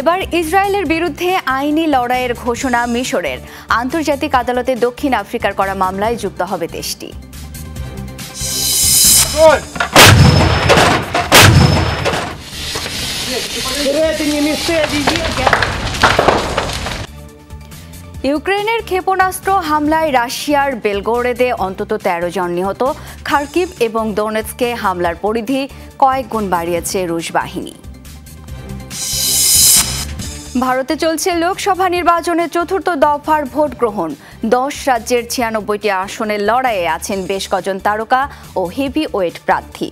এবার ইসরায়েলের বিরুদ্ধে আইনি লড়াইয়ের ঘোষণা মিশরের আন্তর্জাতিক আদালতে দক্ষিণ আফ্রিকার করা মামলায় যুক্ত হবে দেশটি ইউক্রেনের ক্ষেপণাস্ত্র হামলায় রাশিয়ার বেলগোরেদে অন্তত ১৩ জন নিহত খার্কিভ এবং দোনেৎসকে হামলার পরিধি কয়েক গুণ বাড়িয়েছে রুশ বাহিনী ভারতে চলছে লোকসভা নির্বাচনের চতুর্থ দফার ভোট গ্রহণ দশ রাজ্যের ছিয়ানব্বইটি আসনের লড়াইয়ে আছেন বেশ কজন তারকা ও হেভি ওয়েট প্রার্থী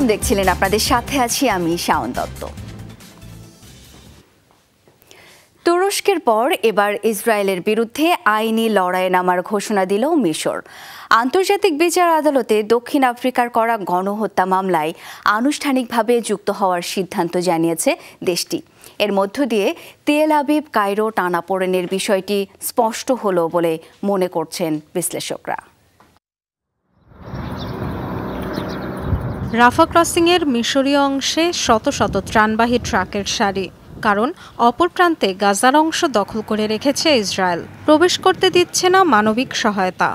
প্রোগ্রাম দেখছিলেন আপনাদের সাথে আছি আমি শাওন দত্ত তুরস্কের পর এবার ইসরায়েলের বিরুদ্ধে আইনি লড়াইয়ে নামার ঘোষণা দিল মিশর আন্তর্জাতিক বিচার আদালতে দক্ষিণ আফ্রিকার করা গণহত্যা মামলায় আনুষ্ঠানিকভাবে যুক্ত হওয়ার সিদ্ধান্ত জানিয়েছে দেশটি এর মধ্য দিয়ে তেল আবিব কায়রো টানাপোড়েনের বিষয়টি স্পষ্ট হলো বলে মনে করছেন বিশ্লেষকরা রাফা ক্রসিংয়ের মিশরীয় অংশে শত শত ত্রাণবাহী ট্রাকের সারি কারণ অপর প্রান্তে গাজার অংশ দখল করে রেখেছে ইসরায়েল প্রবেশ করতে দিচ্ছে না মানবিক সহায়তা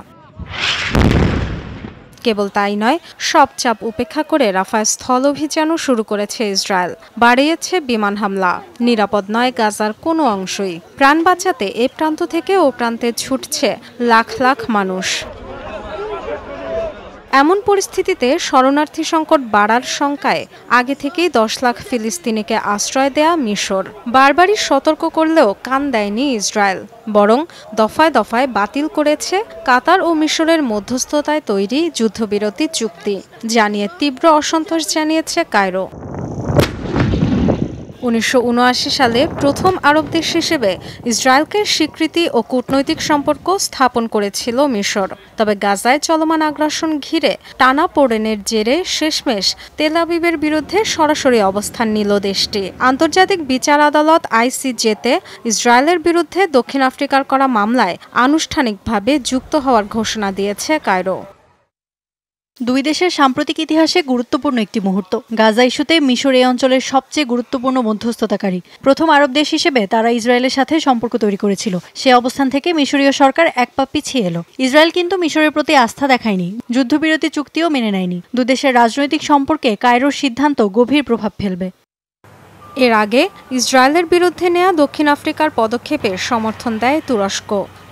কেবল তাই নয় সব চাপ উপেক্ষা করে রাফায় স্থল অভিযানও শুরু করেছে ইসরায়েল বাড়িয়েছে বিমান হামলা নিরাপদ নয় গাজার কোনো অংশই প্রাণ বাঁচাতে এ প্রান্ত থেকে ও প্রান্তে ছুটছে লাখ লাখ মানুষ এমন পরিস্থিতিতে শরণার্থী সংকট বাড়ার শঙ্কায় আগে থেকেই দশ লাখ ফিলিস্তিনিকে আশ্রয় দেয়া মিশর বারবারই সতর্ক করলেও কান দেয়নি ইসরায়েল বরং দফায় দফায় বাতিল করেছে কাতার ও মিশরের মধ্যস্থতায় তৈরি যুদ্ধবিরতি চুক্তি জানিয়ে তীব্র অসন্তোষ জানিয়েছে কায়রো উনিশশো সালে প্রথম আরব দেশ হিসেবে ইসরায়েলকে স্বীকৃতি ও কূটনৈতিক সম্পর্ক স্থাপন করেছিল মিশর তবে গাজায় চলমান আগ্রাসন ঘিরে টানা পোড়েনের জেরে শেষমেশ তেলাবিবের বিরুদ্ধে সরাসরি অবস্থান নিল দেশটি আন্তর্জাতিক বিচার আদালত আইসিজেতে ইসরায়েলের বিরুদ্ধে দক্ষিণ আফ্রিকার করা মামলায় আনুষ্ঠানিকভাবে যুক্ত হওয়ার ঘোষণা দিয়েছে কায়রো দুই দেশের সাম্প্রতিক ইতিহাসে গুরুত্বপূর্ণ একটি মুহূর্ত গাজা ইস্যুতে মিশর এই অঞ্চলের সবচেয়ে গুরুত্বপূর্ণ মধ্যস্থতাকারী প্রথম আরব দেশ হিসেবে তারা ইসরায়েলের সাথে সম্পর্ক তৈরি করেছিল সে অবস্থান থেকে মিশরীয় সরকার এক পা পিছিয়ে এলো ইসরায়েল কিন্তু মিশরের প্রতি আস্থা দেখায়নি যুদ্ধবিরতি চুক্তিও মেনে নেয়নি দুদেশের রাজনৈতিক সম্পর্কে কায়রোর সিদ্ধান্ত গভীর প্রভাব ফেলবে এর আগে ইসরায়েলের বিরুদ্ধে নেয়া দক্ষিণ আফ্রিকার পদক্ষেপের সমর্থন দেয় তুরস্ক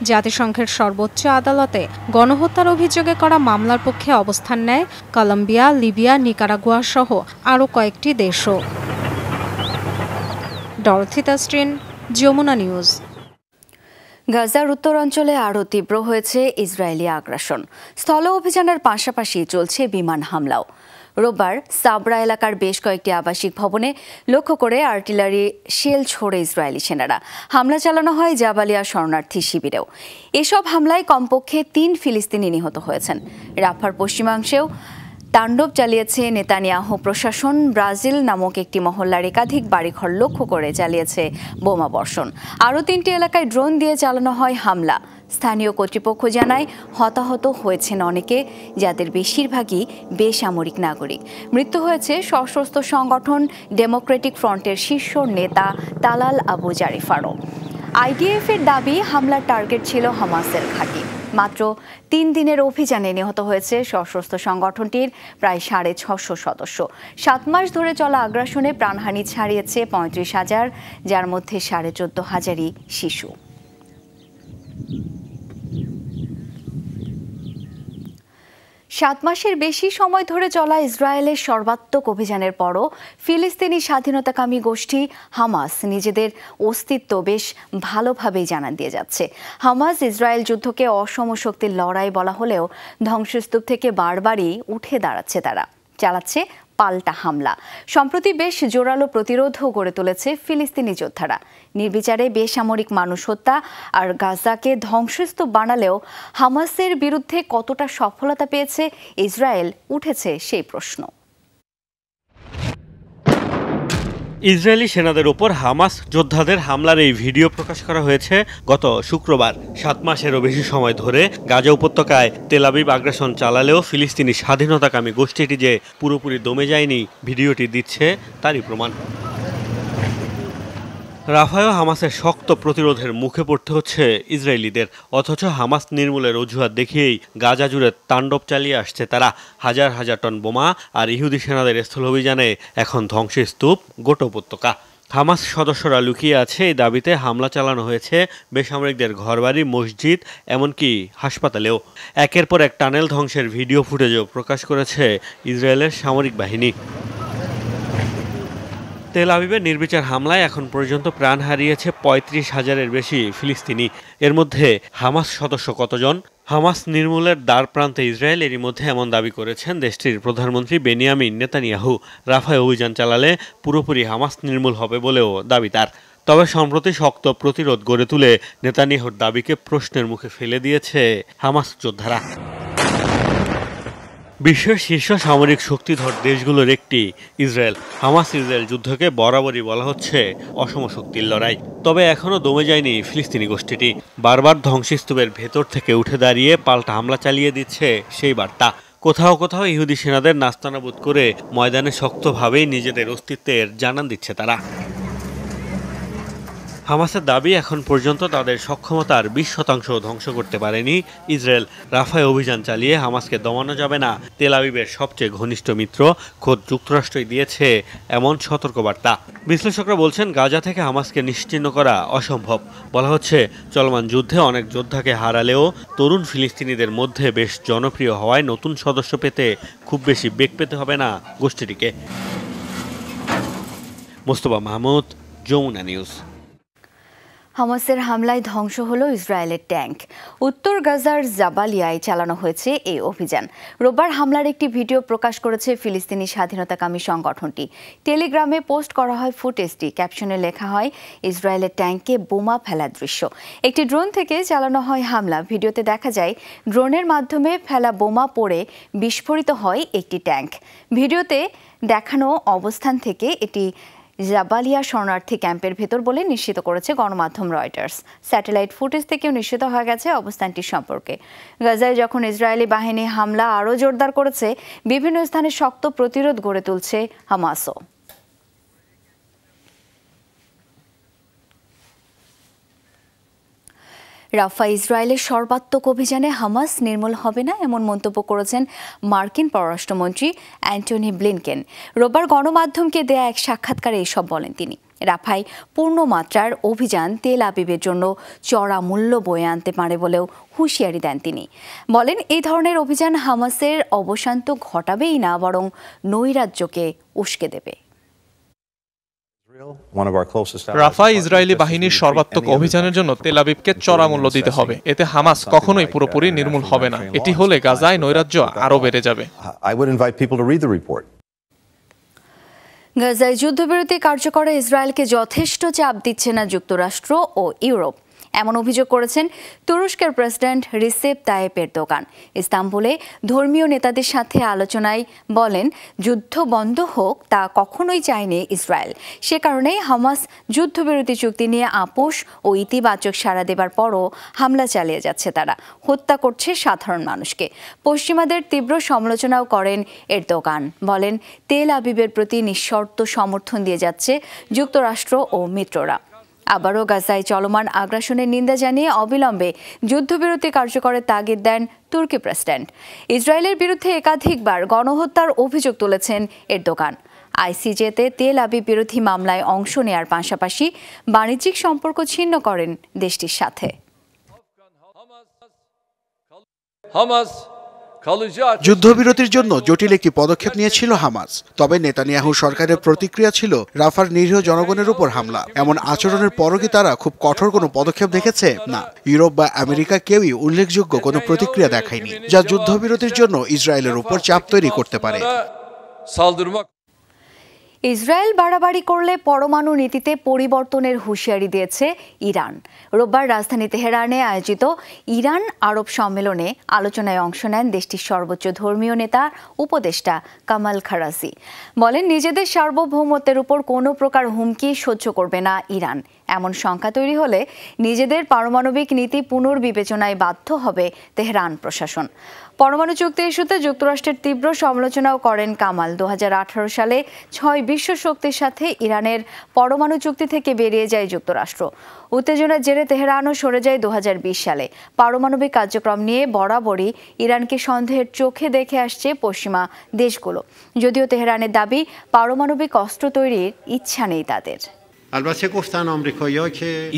জাতিসংঘের সর্বোচ্চ আদালতে গণহত্যার অভিযোগে করা মামলার পক্ষে অবস্থান নেয় কলম্বিয়া লিবিয়া নিকারাগুয়া সহ আরও কয়েকটি দেশও ডরথিতাস্ট্রিন যমুনা নিউজ গাজার উত্তরাঞ্চলে আরও তীব্র হয়েছে ইসরায়েলি আগ্রাসন স্থল অভিযানের পাশাপাশি চলছে বিমান হামলাও রোববার সাবরা এলাকার বেশ কয়েকটি আবাসিক ভবনে লক্ষ্য করে আর্টিলারি শেল ছোড়ে ইসরায়েলি সেনারা হামলা চালানো হয় জাবালিয়া শরণার্থী শিবিরেও এসব হামলায় কমপক্ষে তিন ফিলিস্তিনি নিহত হয়েছেন রাফার পশ্চিমাংশেও তাণ্ডব চালিয়েছে নেতানিয়াহ প্রশাসন ব্রাজিল নামক একটি মহল্লার একাধিক বাড়িঘর লক্ষ্য করে চালিয়েছে বোমা বর্ষণ আরও তিনটি এলাকায় ড্রোন দিয়ে চালানো হয় হামলা স্থানীয় কর্তৃপক্ষ জানায় হতাহত হয়েছেন অনেকে যাদের বেশিরভাগই বেসামরিক নাগরিক মৃত্যু হয়েছে সশস্ত্র সংগঠন ডেমোক্রেটিক ফ্রন্টের শীর্ষ নেতা তালাল আবু জারিফারও আইডিএফ এর দাবি হামলার টার্গেট ছিল হামাসের ঘাঁটি মাত্র তিন দিনের অভিযানে নিহত হয়েছে সশস্ত্র সংগঠনটির প্রায় সাড়ে ছশো সদস্য সাত মাস ধরে চলা আগ্রাসনে প্রাণহানি ছাড়িয়েছে পঁয়ত্রিশ হাজার যার মধ্যে সাড়ে চোদ্দ হাজারই শিশু সাত মাসের বেশি সময় ধরে চলা ইসরায়েলের সর্বাত্মক অভিযানের পরও ফিলিস্তিনি স্বাধীনতাকামী গোষ্ঠী হামাস নিজেদের অস্তিত্ব বেশ ভালোভাবেই জানান দিয়ে যাচ্ছে হামাস ইসরায়েল যুদ্ধকে অসম শক্তির লড়াই বলা হলেও ধ্বংসস্তূপ থেকে বারবারই উঠে দাঁড়াচ্ছে তারা চালাচ্ছে পাল্টা হামলা সম্প্রতি বেশ জোরালো প্রতিরোধও গড়ে তুলেছে ফিলিস্তিনি যোদ্ধারা নির্বিচারে বেসামরিক মানুষ হত্যা আর গাজাকে ধ্বংসস্তূপ বানালেও হামাসের বিরুদ্ধে কতটা সফলতা পেয়েছে ইসরায়েল উঠেছে সেই প্রশ্ন ইসরায়েলি সেনাদের ওপর হামাস যোদ্ধাদের হামলার এই ভিডিও প্রকাশ করা হয়েছে গত শুক্রবার সাত মাসেরও বেশি সময় ধরে গাজা উপত্যকায় তেলাবিব আগ্রাসন চালালেও ফিলিস্তিনি স্বাধীনতাকামী গোষ্ঠীটি যে পুরোপুরি দমে যায়নি ভিডিওটি দিচ্ছে তারই প্রমাণ রাফায় হামাসের শক্ত প্রতিরোধের মুখে পড়তে হচ্ছে ইসরায়েলিদের অথচ হামাস নির্মূলের অজুহাত দেখিয়েই গাজা জুড়ে তাণ্ডব চালিয়ে আসছে তারা হাজার হাজার টন বোমা আর ইহুদি সেনাদের স্থল অভিযানে এখন ধ্বংসস্তূপ গোটা উপত্যকা হামাস সদস্যরা লুকিয়ে আছে এই দাবিতে হামলা চালানো হয়েছে বেসামরিকদের ঘরবাড়ি মসজিদ এমনকি হাসপাতালেও একের পর এক টানেল ধ্বংসের ভিডিও ফুটেজও প্রকাশ করেছে ইসরায়েলের সামরিক বাহিনী তেল আবিবের নির্বিচার হামলায় এখন পর্যন্ত প্রাণ হারিয়েছে পঁয়ত্রিশ হাজারের বেশি ফিলিস্তিনি এর মধ্যে হামাস সদস্য কতজন হামাস নির্মূলের দ্বার প্রান্তে ইসরায়েল এরই মধ্যে এমন দাবি করেছেন দেশটির প্রধানমন্ত্রী বেনিয়ামিন নেতানিয়াহু রাফায় অভিযান চালালে পুরোপুরি হামাস নির্মূল হবে বলেও দাবি তার তবে সম্প্রতি শক্ত প্রতিরোধ গড়ে তুলে নেতানিয়াহুর দাবিকে প্রশ্নের মুখে ফেলে দিয়েছে হামাস যোদ্ধারা বিশ্বের শীর্ষ সামরিক শক্তিধর দেশগুলোর একটি ইসরায়েল হামাস ইসরায়েল যুদ্ধকে বরাবরই বলা হচ্ছে অসম শক্তির লড়াই তবে এখনও দমে যায়নি ফিলিস্তিনি গোষ্ঠীটি বারবার ধ্বংসস্তূপের ভেতর থেকে উঠে দাঁড়িয়ে পাল্টা হামলা চালিয়ে দিচ্ছে সেই বার্তা কোথাও কোথাও ইহুদি সেনাদের নাস্তানাবুদ করে ময়দানে শক্তভাবেই নিজেদের অস্তিত্বের জানান দিচ্ছে তারা হামাসের দাবি এখন পর্যন্ত তাদের সক্ষমতার বিশ শতাংশ ধ্বংস করতে পারেনি ইসরায়েল রাফায় অভিযান চালিয়ে হামাসকে দমানো যাবে না তেল আবিবের সবচেয়ে ঘনিষ্ঠ মিত্র খোদ যুক্তরাষ্ট্রই দিয়েছে এমন সতর্কবার্তা বিশ্লেষকরা বলছেন গাজা থেকে হামাসকে নিশ্চিহ্ন করা অসম্ভব বলা হচ্ছে চলমান যুদ্ধে অনেক যোদ্ধাকে হারালেও তরুণ ফিলিস্তিনিদের মধ্যে বেশ জনপ্রিয় হওয়ায় নতুন সদস্য পেতে খুব বেশি বেগ পেতে হবে না গোষ্ঠীটিকে মোস্তফা মাহমুদ যমুনা নিউজ হামাসের হামলায় ধ্বংস হল ইসরায়েলের ট্যাঙ্ক উত্তর গাজার জাবালিয়ায় চালানো হয়েছে এই অভিযান রোববার হামলার একটি ভিডিও প্রকাশ করেছে ফিলিস্তিনি স্বাধীনতাকামী সংগঠনটি টেলিগ্রামে পোস্ট করা হয় ফুটেজটি ক্যাপশনে লেখা হয় ইসরায়েলের ট্যাঙ্কে বোমা ফেলার দৃশ্য একটি ড্রোন থেকে চালানো হয় হামলা ভিডিওতে দেখা যায় ড্রোনের মাধ্যমে ফেলা বোমা পড়ে বিস্ফোরিত হয় একটি ট্যাঙ্ক ভিডিওতে দেখানো অবস্থান থেকে এটি জাবালিয়া শরণার্থী ক্যাম্পের ভেতর বলে নিশ্চিত করেছে গণমাধ্যম রয়টার্স স্যাটেলাইট ফুটেজ থেকেও নিশ্চিত হয়ে গেছে অবস্থানটি সম্পর্কে গাজায় যখন ইসরায়েলি বাহিনী হামলা আরও জোরদার করেছে বিভিন্ন স্থানে শক্ত প্রতিরোধ গড়ে তুলছে হামাসও রাফা ইসরায়েলের সর্বাত্মক অভিযানে হামাস নির্মূল হবে না এমন মন্তব্য করেছেন মার্কিন পররাষ্ট্রমন্ত্রী অ্যান্টনি ব্লিনকেন রোববার গণমাধ্যমকে দেয়া এক সাক্ষাৎকারে এসব বলেন তিনি রাফায় পূর্ণমাত্রার অভিযান তেল আবিবের জন্য চড়া মূল্য বয়ে আনতে পারে বলেও হুঁশিয়ারি দেন তিনি বলেন এই ধরনের অভিযান হামাসের অবসান তো ঘটাবেই না বরং নৈরাজ্যকে উস্কে দেবে রাফা ইসরায়েলি বাহিনীর সর্বাত্মক অভিযানের জন্য তেলাবিবকে চড়া মূল্য দিতে হবে এতে হামাস কখনোই uh, পুরোপুরি নির্মূল হবে না এটি হলে গাজায় নৈরাজ্য আরও বেড়ে যাবে গাজায় যুদ্ধবিরতি কার্যকরে ইসরায়েলকে যথেষ্ট চাপ দিচ্ছে না যুক্তরাষ্ট্র ও ইউরোপ এমন অভিযোগ করেছেন তুরস্কের প্রেসিডেন্ট রিসেপ তায়েপের দোকান ইস্তাম্বুলে ধর্মীয় নেতাদের সাথে আলোচনায় বলেন যুদ্ধ বন্ধ হোক তা কখনোই চায়নি ইসরায়েল সে কারণেই হামাস যুদ্ধবিরতি চুক্তি নিয়ে আপোষ ও ইতিবাচক সাড়া দেবার পরও হামলা চালিয়ে যাচ্ছে তারা হত্যা করছে সাধারণ মানুষকে পশ্চিমাদের তীব্র সমালোচনাও করেন এর দোকান বলেন তেল আবিবের প্রতি নিঃশর্ত সমর্থন দিয়ে যাচ্ছে যুক্তরাষ্ট্র ও মিত্ররা আবারও গাজায় চলমান আগ্রাসনের নিন্দা জানিয়ে অবিলম্বে যুদ্ধবিরতি কার্যকরের তাগিদ দেন তুর্কি প্রেসিডেন্ট ইসরায়েলের বিরুদ্ধে একাধিকবার গণহত্যার অভিযোগ তুলেছেন এর দোকান আইসিজেতে তেল আবি বিরোধী মামলায় অংশ নেয়ার পাশাপাশি বাণিজ্যিক সম্পর্ক ছিন্ন করেন দেশটির সাথে হামাস যুদ্ধবিরতির জন্য জটিল একটি পদক্ষেপ নিয়েছিল হামাস তবে নেতানিয়াহু সরকারের প্রতিক্রিয়া ছিল রাফার নিরীহ জনগণের উপর হামলা এমন আচরণের পরও কি তারা খুব কঠোর কোনো পদক্ষেপ দেখেছে না ইউরোপ বা আমেরিকা কেউই উল্লেখযোগ্য কোনো প্রতিক্রিয়া দেখায়নি যা যুদ্ধবিরতির জন্য ইসরায়েলের উপর চাপ তৈরি করতে পারে ইসরায়েল বাড়াবাড়ি করলে পরমাণু নীতিতে পরিবর্তনের হুঁশিয়ারি দিয়েছে ইরান রোববার রাজধানী তেহরানে আয়োজিত ইরান আরব সম্মেলনে আলোচনায় অংশ নেন দেশটির সর্বোচ্চ ধর্মীয় নেতা উপদেষ্টা কামাল খারাসি বলেন নিজেদের সার্বভৌমত্বের উপর কোনো প্রকার হুমকি সহ্য করবে না ইরান এমন সংখ্যা তৈরি হলে নিজেদের পারমাণবিক নীতি পুনর্বিবেচনায় বাধ্য হবে তেহরান প্রশাসন পরমাণু চুক্তি ইস্যুতে যুক্তরাষ্ট্রের তীব্র সমালোচনাও করেন কামাল দু সালে ছয় বিশ্ব শক্তির সাথে ইরানের পরমাণু চুক্তি থেকে বেরিয়ে যায় যুক্তরাষ্ট্র উত্তেজনার জেরে তেহরানও সরে যায় দু সালে পারমাণবিক কার্যক্রম নিয়ে বরাবরই ইরানকে সন্দেহের চোখে দেখে আসছে পশ্চিমা দেশগুলো যদিও তেহরানের দাবি পারমাণবিক অস্ত্র তৈরির ইচ্ছা নেই তাদের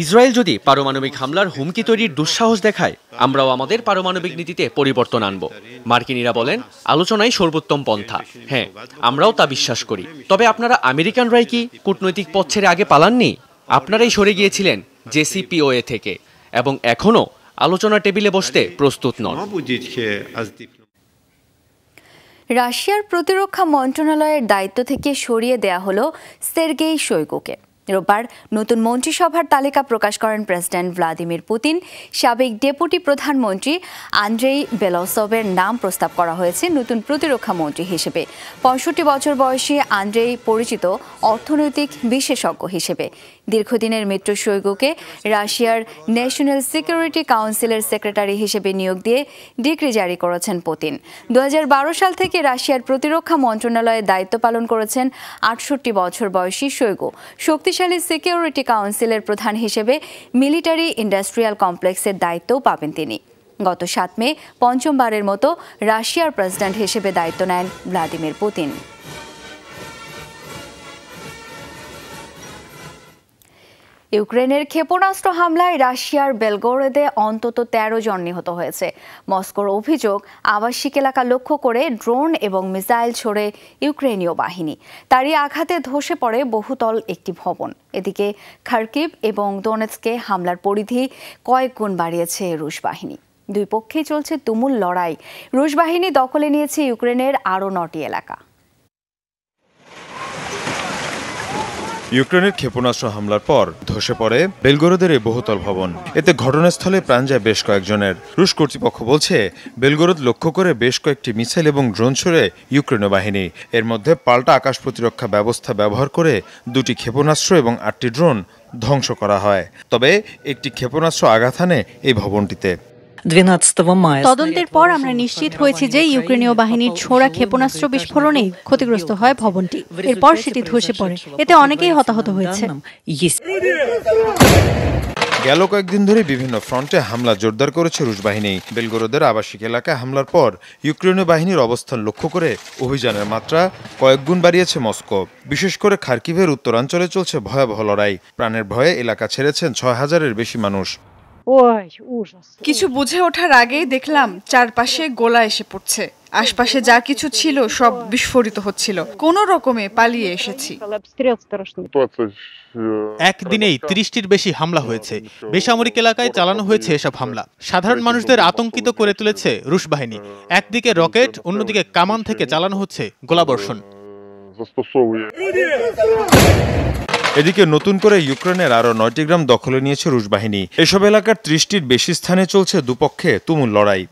ইসরায়েল যদি পারমাণবিক হামলার হুমকি তৈরির দুঃসাহস দেখায় আমরাও আমাদের পারমাণবিক নীতিতে পরিবর্তন আনব মার্কিনীরা বলেন আলোচনাই সর্বোত্তম পন্থা হ্যাঁ আমরাও তা বিশ্বাস করি তবে আপনারা রাই কি কূটনৈতিক পথ ছেড়ে আগে পালাননি আপনারাই সরে গিয়েছিলেন জেসিপিওএ থেকে এবং এখনও আলোচনা টেবিলে বসতে প্রস্তুত নন রাশিয়ার প্রতিরক্ষা মন্ত্রণালয়ের দায়িত্ব থেকে সরিয়ে দেয়া হলো সের্গেই শৈগুকে রোববার নতুন মন্ত্রিসভার তালিকা প্রকাশ করেন প্রেসিডেন্ট ভ্লাদিমির পুতিন সাবেক ডেপুটি প্রধানমন্ত্রী আন্দ্রেই বেলসবের নাম প্রস্তাব করা হয়েছে নতুন প্রতিরক্ষা মন্ত্রী হিসেবে পঁয়ষট্টি বছর বয়সী আন্দ্রেই পরিচিত অর্থনৈতিক বিশেষজ্ঞ হিসেবে দীর্ঘদিনের মিত্র শৈগকে রাশিয়ার ন্যাশনাল সিকিউরিটি কাউন্সিলের সেক্রেটারি হিসেবে নিয়োগ দিয়ে ডিগ্রি জারি করেছেন পুতিন দু সাল থেকে রাশিয়ার প্রতিরক্ষা মন্ত্রণালয়ের দায়িত্ব পালন করেছেন আটষট্টি বছর বয়সী শৈগু শক্তিশালী সিকিউরিটি কাউন্সিলের প্রধান হিসেবে মিলিটারি ইন্ডাস্ট্রিয়াল কমপ্লেক্সের দায়িত্বও পাবেন তিনি গত সাত মে পঞ্চমবারের মতো রাশিয়ার প্রেসিডেন্ট হিসেবে দায়িত্ব নেন ভ্লাদিমির পুতিন ইউক্রেনের ক্ষেপণাস্ত্র হামলায় রাশিয়ার বেলগোরেদে অন্তত ১৩ জন নিহত হয়েছে মস্কোর অভিযোগ আবাসিক এলাকা লক্ষ্য করে ড্রোন এবং মিসাইল ছড়ে ইউক্রেনীয় বাহিনী তারই আঘাতে ধসে পড়ে বহুতল একটি ভবন এদিকে খার্কিব এবং দোনেৎসকে হামলার পরিধি কয়েক গুণ বাড়িয়েছে রুশ বাহিনী দুই পক্ষেই চলছে তুমুল লড়াই রুশ বাহিনী দখলে নিয়েছে ইউক্রেনের আরও নটি এলাকা ইউক্রেনের ক্ষেপণাস্ত্র হামলার পর ধসে পড়ে বেলগোরোদের এই বহুতল ভবন এতে ঘটনাস্থলে প্রাণ যায় বেশ কয়েকজনের রুশ কর্তৃপক্ষ বলছে বেলগোরোদ লক্ষ্য করে বেশ কয়েকটি মিসাইল এবং ড্রোন ছড়ে ইউক্রেনীয় বাহিনী এর মধ্যে পাল্টা আকাশ প্রতিরক্ষা ব্যবস্থা ব্যবহার করে দুটি ক্ষেপণাস্ত্র এবং আটটি ড্রোন ধ্বংস করা হয় তবে একটি ক্ষেপণাস্ত্র আঘাত হানে এই ভবনটিতে 12 মার্চ তদন্তের পর আমরা নিশ্চিত হয়েছি যে ইউক্রেনীয় বাহিনীর ছোড়া ক্ষেপণাস্ত্র বিস্ফোরণে ক্ষতিগ্রস্ত হয় ভবনটি এরপর সেটি ধসে পড়ে এতে অনেকেই হতাহত হয়েছে গেল কয়েকদিন ধরে বিভিন্ন ফ্রন্টে হামলা জোরদার করেছে রুশ বাহিনী বেলগোরদের আবাসিক এলাকায় হামলার পর ইউক্রেনীয় বাহিনীর অবস্থান লক্ষ্য করে অভিযানের মাত্রা কয়েক গুণ বাড়িয়েছে মস্কো বিশেষ করে খার্কিভের উত্তরাঞ্চলে চলছে ভয়াবহ লড়াই প্রাণের ভয়ে এলাকা ছেড়েছেন ছয় হাজারের বেশি মানুষ কিছু বুঝে ওঠার আগেই দেখলাম চারপাশে গোলা এসে পড়ছে আশপাশে যা কিছু ছিল সব বিস্ফোরিত হচ্ছিল কোন রকমে পালিয়ে এসেছি একদিনেই ত্রিশটির বেশি হামলা হয়েছে বেসামরিক এলাকায় চালানো হয়েছে এসব হামলা সাধারণ মানুষদের আতঙ্কিত করে তুলেছে রুশ বাহিনী একদিকে রকেট অন্যদিকে কামান থেকে চালানো হচ্ছে গোলাবর্ষণ এদিকে নতুন করে ইউক্রেনের আরও নয়টি গ্রাম দখলে নিয়েছে রুশ বাহিনী এসব এলাকার ত্রিশটির বেশি স্থানে চলছে দুপক্ষে তুমুল লড়াই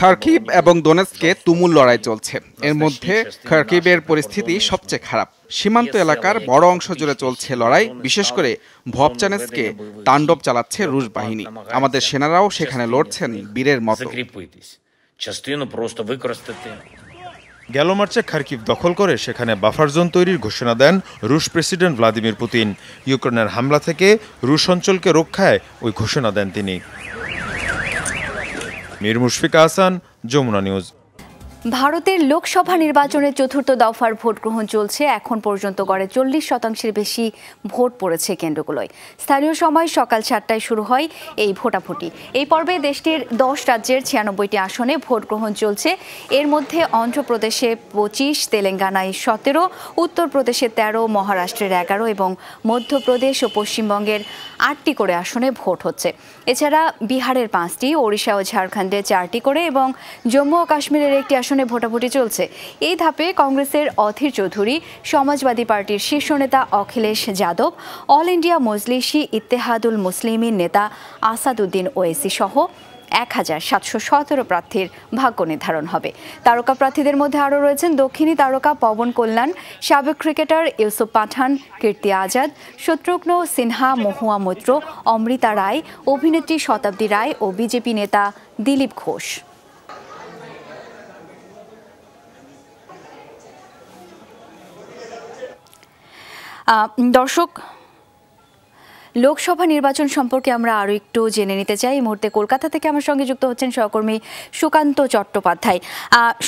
খার্কিব এবং দোনেস্কে তুমুল লড়াই চলছে এর মধ্যে খারকিবের পরিস্থিতি সবচেয়ে খারাপ সীমান্ত এলাকার বড় অংশ জুড়ে চলছে লড়াই বিশেষ করে ভবচানেসকে তাণ্ডব চালাচ্ছে রুশ বাহিনী আমাদের সেনারাও সেখানে লড়ছেন বীরের মতো গেল মার্চে খারকিভ দখল করে সেখানে বাফার জোন তৈরির ঘোষণা দেন রুশ প্রেসিডেন্ট ভ্লাদিমির পুতিন ইউক্রেনের হামলা থেকে রুশ অঞ্চলকে রক্ষায় ওই ঘোষণা দেন তিনি মীর মুশফিকা হাসান যমুনা নিউজ ভারতের লোকসভা নির্বাচনের চতুর্থ দফার ভোট গ্রহণ চলছে এখন পর্যন্ত গড়ে চল্লিশ শতাংশের বেশি ভোট পড়েছে কেন্দ্রগুলোয় স্থানীয় সময় সকাল সাতটায় শুরু হয় এই ভোটাভুটি এই পর্বে দেশটির দশ রাজ্যের ছিয়ানব্বইটি আসনে ভোট গ্রহণ চলছে এর মধ্যে অন্ধ্রপ্রদেশে পঁচিশ তেলেঙ্গানায় সতেরো উত্তরপ্রদেশে তেরো মহারাষ্ট্রের এগারো এবং মধ্যপ্রদেশ ও পশ্চিমবঙ্গের আটটি করে আসনে ভোট হচ্ছে এছাড়া বিহারের পাঁচটি ওড়িশা ও ঝাড়খণ্ডে চারটি করে এবং জম্মু ও কাশ্মীরের একটি আসন আসনে ভোটাভুটি চলছে এই ধাপে কংগ্রেসের অধীর চৌধুরী সমাজবাদী পার্টির শীর্ষ নেতা অখিলেশ যাদব অল ইন্ডিয়া মজলিসি ইত্তেহাদুল মুসলিমের নেতা আসাদুদ্দিন ওয়েসি সহ এক হাজার সাতশো সতেরো প্রার্থীর ভাগ্য নির্ধারণ হবে তারকা প্রার্থীদের মধ্যে আরও রয়েছেন দক্ষিণী তারকা পবন কল্যাণ সাবেক ক্রিকেটার ইউসুফ পাঠান কীর্তি আজাদ শত্রুঘ্ন সিনহা মহুয়া মৈত্র অমৃতা রায় অভিনেত্রী শতাব্দী রায় ও বিজেপি নেতা দিলীপ ঘোষ দর্শক লোকসভা নির্বাচন সম্পর্কে আমরা আরও একটু জেনে নিতে চাই এই মুহূর্তে কলকাতা থেকে আমার সঙ্গে যুক্ত হচ্ছেন সহকর্মী সুকান্ত চট্টোপাধ্যায়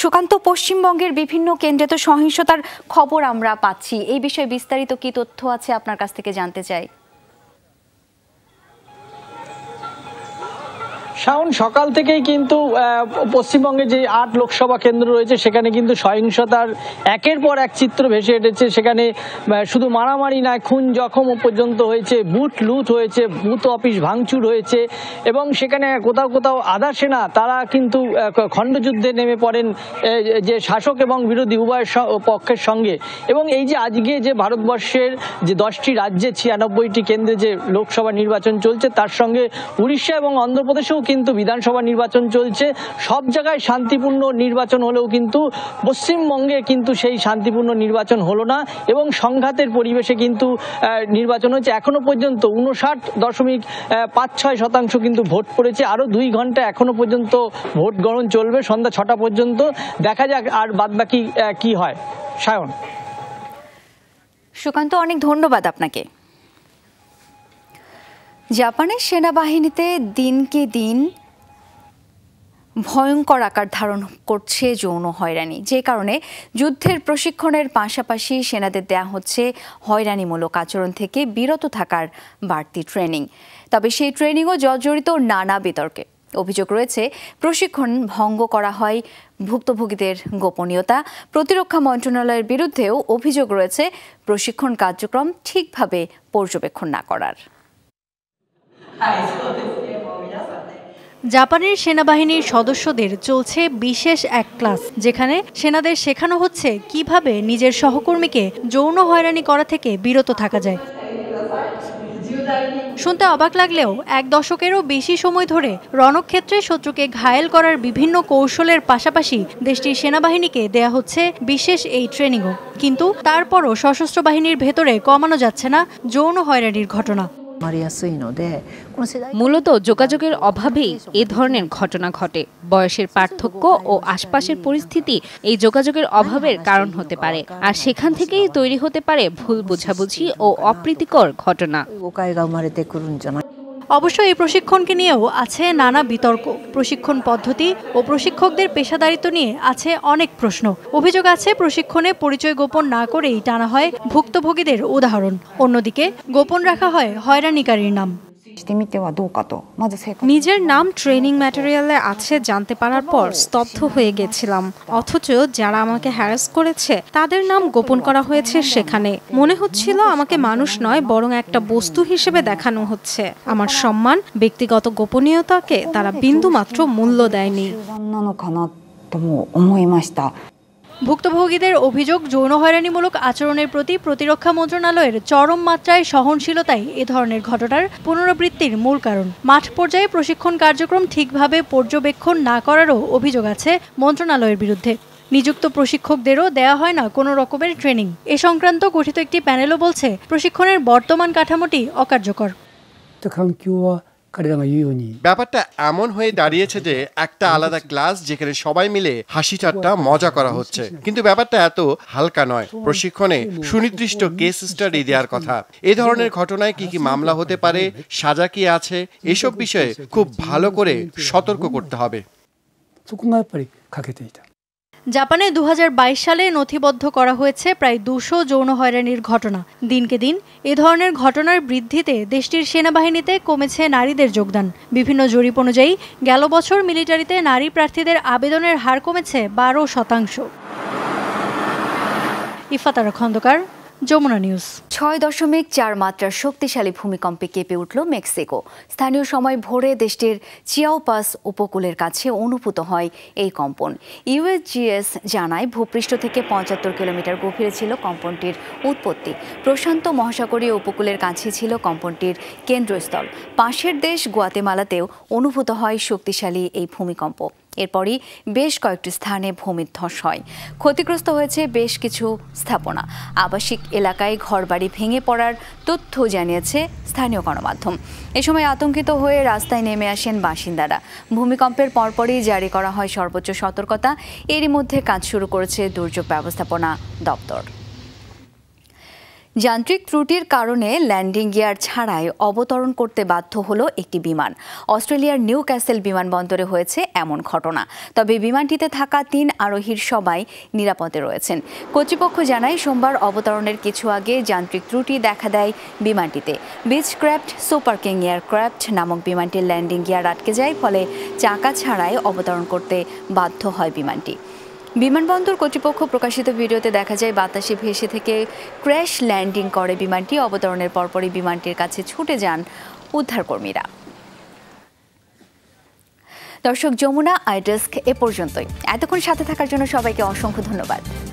সুকান্ত পশ্চিমবঙ্গের বিভিন্ন কেন্দ্রে তো সহিংসতার খবর আমরা পাচ্ছি এই বিষয়ে বিস্তারিত কি তথ্য আছে আপনার কাছ থেকে জানতে চাই শাওন সকাল থেকেই কিন্তু পশ্চিমবঙ্গে যে আট লোকসভা কেন্দ্র রয়েছে সেখানে কিন্তু সহিংসতার একের পর এক চিত্র ভেসে এটেছে সেখানে শুধু মারামারি নয় খুন জখম পর্যন্ত হয়েছে বুট লুট হয়েছে বুথ অফিস ভাঙচুর হয়েছে এবং সেখানে কোথাও কোথাও আধা সেনা তারা কিন্তু খণ্ডযুদ্ধে নেমে পড়েন যে শাসক এবং বিরোধী উভয় পক্ষের সঙ্গে এবং এই যে আজকে যে ভারতবর্ষের যে দশটি রাজ্যে ছিয়ানব্বইটি কেন্দ্রে যে লোকসভা নির্বাচন চলছে তার সঙ্গে উড়িষ্যা এবং অন্ধ্রপ্রদেশেও কিন্তু বিধানসভা নির্বাচন চলছে সব জায়গায় শান্তিপূর্ণ নির্বাচন হলেও কিন্তু পশ্চিমবঙ্গে কিন্তু সেই শান্তিপূর্ণ নির্বাচন হলো না এবং সংঘাতের পরিবেশে কিন্তু নির্বাচন হয়েছে এখনো পর্যন্ত উনষাট দশমিক পাঁচ ছয় শতাংশ কিন্তু ভোট পড়েছে আরও দুই ঘন্টা এখনো পর্যন্ত ভোট গ্রহণ চলবে সন্ধ্যা ছটা পর্যন্ত দেখা যাক আর বাদবাকি কি হয় সায়ন সুকান্ত অনেক ধন্যবাদ আপনাকে জাপানের সেনাবাহিনীতে দিনকে দিন ভয়ঙ্কর আকার ধারণ করছে যৌন হয়রানি যে কারণে যুদ্ধের প্রশিক্ষণের পাশাপাশি সেনাদের দেয়া হচ্ছে হয়রানিমূলক আচরণ থেকে বিরত থাকার বাড়তি ট্রেনিং তবে সেই ট্রেনিংও জর্জরিত নানা বিতর্কে অভিযোগ রয়েছে প্রশিক্ষণ ভঙ্গ করা হয় ভুক্তভোগীদের গোপনীয়তা প্রতিরক্ষা মন্ত্রণালয়ের বিরুদ্ধেও অভিযোগ রয়েছে প্রশিক্ষণ কার্যক্রম ঠিকভাবে পর্যবেক্ষণ না করার হ্যাঁ, জাপানের সেনাবাহিনীর সদস্যদের চলছে বিশেষ এক ক্লাস যেখানে সেনাদের শেখানো হচ্ছে কিভাবে নিজের সহকর্মীকে যৌন হয়রানি করা থেকে বিরত থাকা যায় শুনতে অবাক লাগলেও এক দশকেরও বেশি সময় ধরে রণক্ষেত্রে শত্রুকে ঘায়েল করার বিভিন্ন কৌশলের পাশাপাশি দেশটির সেনাবাহিনীকে দেয়া হচ্ছে বিশেষ এই ট্রেনিংও কিন্তু তারপরও সশস্ত্র বাহিনীর ভেতরে কমানো যাচ্ছে না যৌন হয়রানির ঘটনা মূলত যোগাযোগের অভাবেই এ ধরনের ঘটনা ঘটে বয়সের পার্থক্য ও আশপাশের পরিস্থিতি এই যোগাযোগের অভাবের কারণ হতে পারে আর সেখান থেকেই তৈরি হতে পারে ভুল বোঝাবুঝি ও অপ্রীতিকর ঘটনা অবশ্য এই প্রশিক্ষণকে নিয়েও আছে নানা বিতর্ক প্রশিক্ষণ পদ্ধতি ও প্রশিক্ষকদের পেশাদারিত্ব নিয়ে আছে অনেক প্রশ্ন অভিযোগ আছে প্রশিক্ষণে পরিচয় গোপন না করেই টানা হয় ভুক্তভোগীদের উদাহরণ অন্যদিকে গোপন রাখা হয় হয়রানিকারীর নাম নিজের নাম ট্রেনিং ম্যাটেরিয়ালে আছে জানতে পারার পর স্তব্ধ হয়ে গেছিলাম অথচ যারা আমাকে হ্যারাস করেছে তাদের নাম গোপন করা হয়েছে সেখানে মনে হচ্ছিল আমাকে মানুষ নয় বরং একটা বস্তু হিসেবে দেখানো হচ্ছে আমার সম্মান ব্যক্তিগত গোপনীয়তাকে তারা বিন্দুমাত্র মূল্য দেয়নি とも思いました。ভুক্তভোগীদের অভিযোগ যৌন হয়রানিমূলক আচরণের প্রতি প্রতিরক্ষা মন্ত্রণালয়ের চরম মাত্রায় সহনশীলতাই এ ধরনের ঘটনার পুনরাবৃত্তির মূল কারণ মাঠ পর্যায়ে প্রশিক্ষণ কার্যক্রম ঠিকভাবে পর্যবেক্ষণ না করারও অভিযোগ আছে মন্ত্রণালয়ের বিরুদ্ধে নিযুক্ত প্রশিক্ষকদেরও দেয়া হয় না কোনো রকমের ট্রেনিং এ সংক্রান্ত গঠিত একটি প্যানেলও বলছে প্রশিক্ষণের বর্তমান কাঠামোটি অকার্যকর ব্যাপারটা এমন হয়ে দাঁড়িয়েছে যে একটা আলাদা ক্লাস যেখানে সবাই মিলে হাসি ঠাট্টা মজা করা হচ্ছে কিন্তু ব্যাপারটা এত হালকা নয় প্রশিক্ষণে সুনির্দিষ্ট কেস স্টাডি দেওয়ার কথা এ ধরনের ঘটনায় কি কি মামলা হতে পারে সাজা কি আছে এসব বিষয়ে খুব ভালো করে সতর্ক করতে হবে জাপানে দু সালে নথিবদ্ধ করা হয়েছে প্রায় দুশো যৌন হয়রানির ঘটনা দিনকে দিন এ ধরনের ঘটনার বৃদ্ধিতে দেশটির সেনাবাহিনীতে কমেছে নারীদের যোগদান বিভিন্ন জরিপ অনুযায়ী গেল বছর মিলিটারিতে নারী প্রার্থীদের আবেদনের হার কমেছে বারো শতাংশ ইফাতারা খন্দকার যমুনা নিউজ ছয় দশমিক চার মাত্রার শক্তিশালী ভূমিকম্পে কেঁপে উঠল মেক্সিকো স্থানীয় সময় ভোরে দেশটির চিয়াওপাস উপকূলের কাছে অনুভূত হয় এই কম্পন ইউএসজিএস জানায় ভূপৃষ্ঠ থেকে পঁচাত্তর কিলোমিটার গভীরে ছিল কম্পনটির উৎপত্তি প্রশান্ত মহাসাগরীয় উপকূলের কাছে ছিল কম্পনটির কেন্দ্রস্থল পাশের দেশ গুয়াতেমালাতেও অনুভূত হয় শক্তিশালী এই ভূমিকম্প এরপরই বেশ কয়েকটি স্থানে ভূমিধ্বস হয় ক্ষতিগ্রস্ত হয়েছে বেশ কিছু স্থাপনা আবাসিক এলাকায় ঘরবাড়ি ভেঙে পড়ার তথ্য জানিয়েছে স্থানীয় গণমাধ্যম এ সময় আতঙ্কিত হয়ে রাস্তায় নেমে আসেন বাসিন্দারা ভূমিকম্পের পরপরই জারি করা হয় সর্বোচ্চ সতর্কতা এরই মধ্যে কাজ শুরু করেছে দুর্যোগ ব্যবস্থাপনা দপ্তর যান্ত্রিক ত্রুটির কারণে ল্যান্ডিং গিয়ার ছাড়াই অবতরণ করতে বাধ্য হলো একটি বিমান অস্ট্রেলিয়ার নিউ ক্যাসেল বিমানবন্দরে হয়েছে এমন ঘটনা তবে বিমানটিতে থাকা তিন আরোহীর সবাই নিরাপদে রয়েছেন কর্তৃপক্ষ জানায় সোমবার অবতরণের কিছু আগে যান্ত্রিক ত্রুটি দেখা দেয় বিমানটিতে বিচ সুপার কিং এয়ারক্র্যাফ্ট নামক বিমানটির ল্যান্ডিং গিয়ার আটকে যায় ফলে চাকা ছাড়াই অবতরণ করতে বাধ্য হয় বিমানটি বিমানবন্দর কর্তৃপক্ষ প্রকাশিত ভিডিওতে দেখা যায় বাতাসে ভেসে থেকে ক্র্যাশ ল্যান্ডিং করে বিমানটি অবতরণের পরপরই বিমানটির কাছে ছুটে যান উদ্ধারকর্মীরা দর্শক যমুনা আইডেস্ক এ পর্যন্তই এতক্ষণ সাথে থাকার জন্য সবাইকে অসংখ্য ধন্যবাদ